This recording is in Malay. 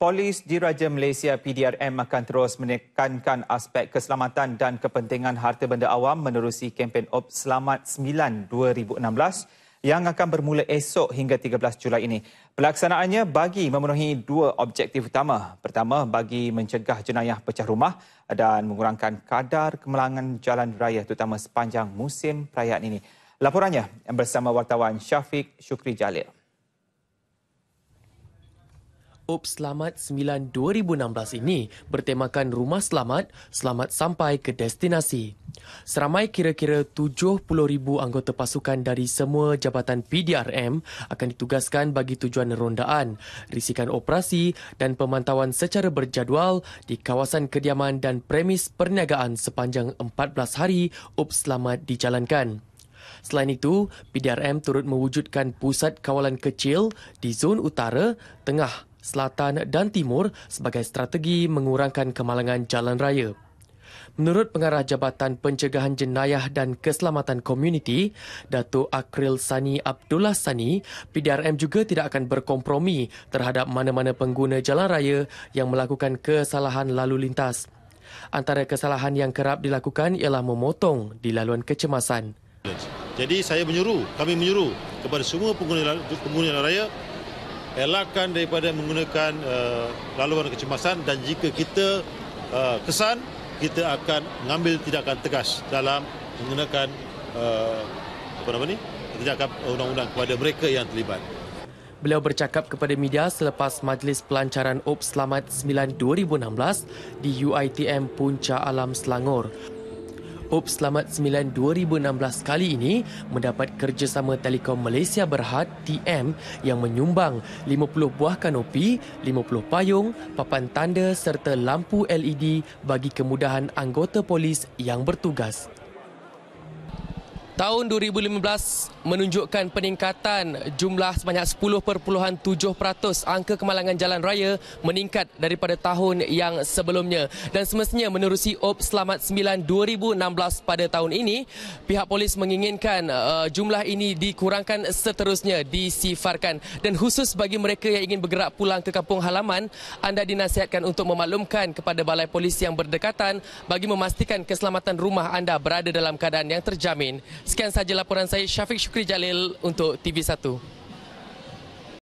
Polis Diraja Malaysia PDRM akan terus menekankan aspek keselamatan dan kepentingan harta benda awam menerusi kempen Op Selamat 9 2016 yang akan bermula esok hingga 13 Julai ini. Pelaksanaannya bagi memenuhi dua objektif utama. Pertama, bagi mencegah jenayah pecah rumah dan mengurangkan kadar kemalangan jalan raya terutama sepanjang musim perayaan ini. Laporannya bersama wartawan Syafiq Syukri Jalil. Up Selamat 9 2016 ini bertemakan Rumah Selamat, Selamat Sampai ke Destinasi. Seramai kira-kira 70,000 anggota pasukan dari semua jabatan PDRM akan ditugaskan bagi tujuan rondaan, risikan operasi dan pemantauan secara berjadual di kawasan kediaman dan premis perniagaan sepanjang 14 hari Up Selamat dijalankan. Selain itu, PDRM turut mewujudkan pusat kawalan kecil di zon utara, tengah selatan dan timur sebagai strategi mengurangkan kemalangan jalan raya. Menurut pengarah Jabatan Pencegahan Jenayah dan Keselamatan Komuniti, Datuk Akril Sani Abdullah Sani, PDRM juga tidak akan berkompromi terhadap mana-mana pengguna jalan raya yang melakukan kesalahan lalu lintas. Antara kesalahan yang kerap dilakukan ialah memotong di laluan kecemasan. Jadi saya menyuruh, kami menyuruh kepada semua pengguna pengguna jalan raya elakkan daripada menggunakan uh, laluan kecemasan dan jika kita uh, kesan kita akan mengambil tindakan tegas dalam menggunakan uh, apa nama ni tindakan undang-undang kepada mereka yang terlibat. Beliau bercakap kepada media selepas Majlis Pelancaran OPS Selamat 9 2016 di UITM Puncak Alam Selangor. Pop Selamat 9 2016 kali ini mendapat kerjasama Telekom Malaysia Berhad TM yang menyumbang 50 buah kanopi, 50 payung, papan tanda serta lampu LED bagi kemudahan anggota polis yang bertugas. Tahun 2015 menunjukkan peningkatan jumlah sebanyak 10.7% angka kemalangan jalan raya meningkat daripada tahun yang sebelumnya dan semestinya menerusi op selamat 9 2016 pada tahun ini pihak polis menginginkan uh, jumlah ini dikurangkan seterusnya disifarkan dan khusus bagi mereka yang ingin bergerak pulang ke kampung halaman anda dinasihatkan untuk memaklumkan kepada balai polis yang berdekatan bagi memastikan keselamatan rumah anda berada dalam keadaan yang terjamin sekian saja laporan saya Syafiq Syukri Jalil untuk TV1.